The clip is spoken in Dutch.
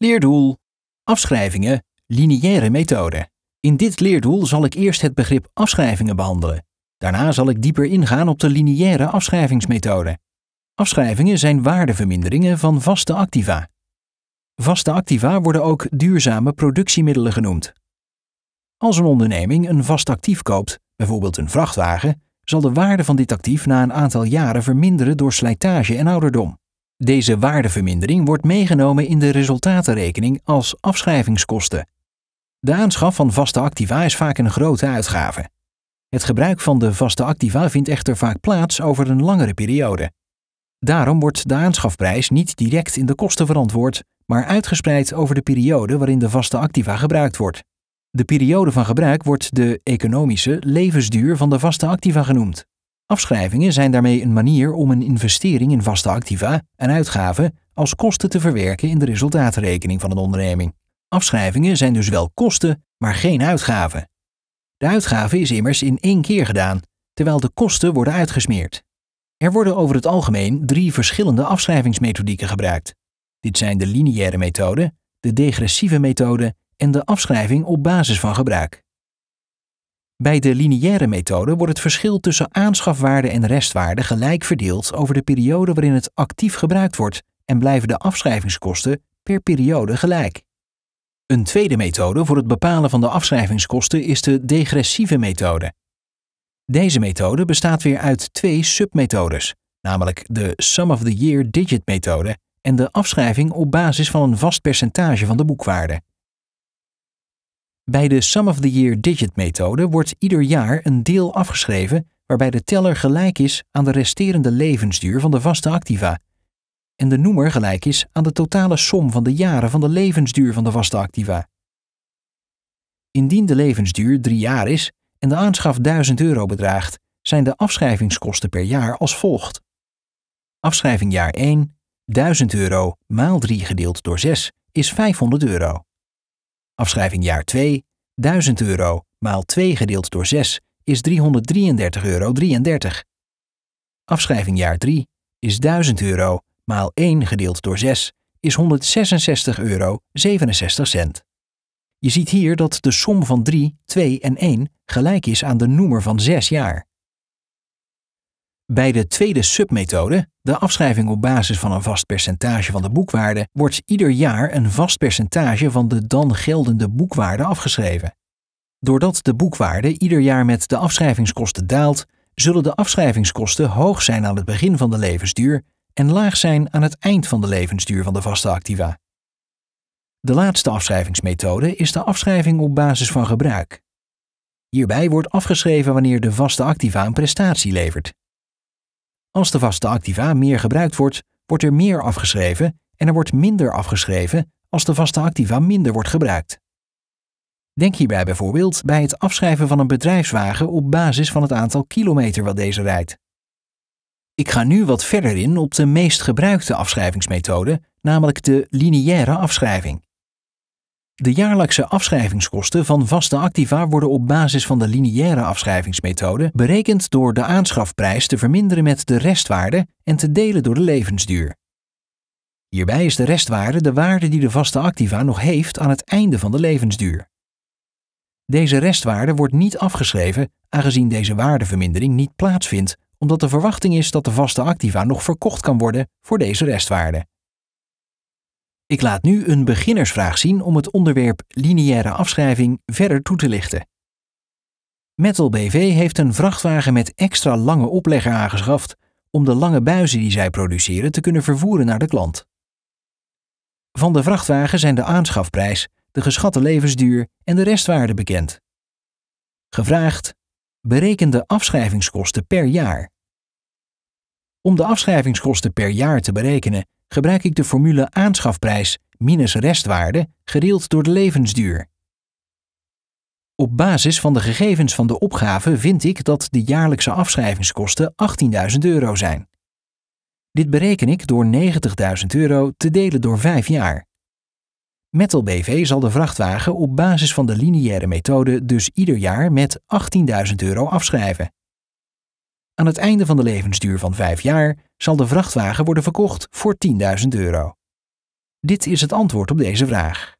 Leerdoel Afschrijvingen, lineaire methode. In dit leerdoel zal ik eerst het begrip afschrijvingen behandelen. Daarna zal ik dieper ingaan op de lineaire afschrijvingsmethode. Afschrijvingen zijn waardeverminderingen van vaste activa. Vaste activa worden ook duurzame productiemiddelen genoemd. Als een onderneming een vast actief koopt, bijvoorbeeld een vrachtwagen, zal de waarde van dit actief na een aantal jaren verminderen door slijtage en ouderdom. Deze waardevermindering wordt meegenomen in de resultatenrekening als afschrijvingskosten. De aanschaf van vaste activa is vaak een grote uitgave. Het gebruik van de vaste activa vindt echter vaak plaats over een langere periode. Daarom wordt de aanschafprijs niet direct in de kosten verantwoord, maar uitgespreid over de periode waarin de vaste activa gebruikt wordt. De periode van gebruik wordt de economische levensduur van de vaste activa genoemd. Afschrijvingen zijn daarmee een manier om een investering in vaste activa en uitgaven als kosten te verwerken in de resultaatrekening van een onderneming. Afschrijvingen zijn dus wel kosten, maar geen uitgaven. De uitgave is immers in één keer gedaan, terwijl de kosten worden uitgesmeerd. Er worden over het algemeen drie verschillende afschrijvingsmethodieken gebruikt. Dit zijn de lineaire methode, de degressieve methode en de afschrijving op basis van gebruik. Bij de lineaire methode wordt het verschil tussen aanschafwaarde en restwaarde gelijk verdeeld over de periode waarin het actief gebruikt wordt en blijven de afschrijvingskosten per periode gelijk. Een tweede methode voor het bepalen van de afschrijvingskosten is de degressieve methode. Deze methode bestaat weer uit twee submethodes, namelijk de sum of the year digit methode en de afschrijving op basis van een vast percentage van de boekwaarde. Bij de Sum of the Year Digit methode wordt ieder jaar een deel afgeschreven waarbij de teller gelijk is aan de resterende levensduur van de vaste activa en de noemer gelijk is aan de totale som van de jaren van de levensduur van de vaste activa. Indien de levensduur drie jaar is en de aanschaf 1000 euro bedraagt, zijn de afschrijvingskosten per jaar als volgt. Afschrijving jaar 1, 1000 euro maal 3 gedeeld door 6 is 500 euro. Afschrijving jaar 2, 1000 euro maal 2 gedeeld door 6 is 333,33 euro. 33. Afschrijving jaar 3 is 1000 euro maal 1 gedeeld door 6 is 166,67 euro. 67 cent. Je ziet hier dat de som van 3, 2 en 1 gelijk is aan de noemer van 6 jaar. Bij de tweede submethode, de afschrijving op basis van een vast percentage van de boekwaarde, wordt ieder jaar een vast percentage van de dan geldende boekwaarde afgeschreven. Doordat de boekwaarde ieder jaar met de afschrijvingskosten daalt, zullen de afschrijvingskosten hoog zijn aan het begin van de levensduur en laag zijn aan het eind van de levensduur van de vaste activa. De laatste afschrijvingsmethode is de afschrijving op basis van gebruik. Hierbij wordt afgeschreven wanneer de vaste activa een prestatie levert, als de vaste activa meer gebruikt wordt, wordt er meer afgeschreven en er wordt minder afgeschreven als de vaste activa minder wordt gebruikt. Denk hierbij bijvoorbeeld bij het afschrijven van een bedrijfswagen op basis van het aantal kilometer wat deze rijdt. Ik ga nu wat verder in op de meest gebruikte afschrijvingsmethode, namelijk de lineaire afschrijving. De jaarlijkse afschrijvingskosten van vaste activa worden op basis van de lineaire afschrijvingsmethode berekend door de aanschafprijs te verminderen met de restwaarde en te delen door de levensduur. Hierbij is de restwaarde de waarde die de vaste activa nog heeft aan het einde van de levensduur. Deze restwaarde wordt niet afgeschreven aangezien deze waardevermindering niet plaatsvindt, omdat de verwachting is dat de vaste activa nog verkocht kan worden voor deze restwaarde. Ik laat nu een beginnersvraag zien om het onderwerp lineaire afschrijving verder toe te lichten. Metal BV heeft een vrachtwagen met extra lange oplegger aangeschaft om de lange buizen die zij produceren te kunnen vervoeren naar de klant. Van de vrachtwagen zijn de aanschafprijs, de geschatte levensduur en de restwaarde bekend. Gevraagd: bereken de afschrijvingskosten per jaar. Om de afschrijvingskosten per jaar te berekenen, gebruik ik de formule aanschafprijs minus restwaarde gedeeld door de levensduur. Op basis van de gegevens van de opgave vind ik dat de jaarlijkse afschrijvingskosten 18.000 euro zijn. Dit bereken ik door 90.000 euro te delen door 5 jaar. Metal BV zal de vrachtwagen op basis van de lineaire methode dus ieder jaar met 18.000 euro afschrijven. Aan het einde van de levensduur van vijf jaar zal de vrachtwagen worden verkocht voor 10.000 euro. Dit is het antwoord op deze vraag.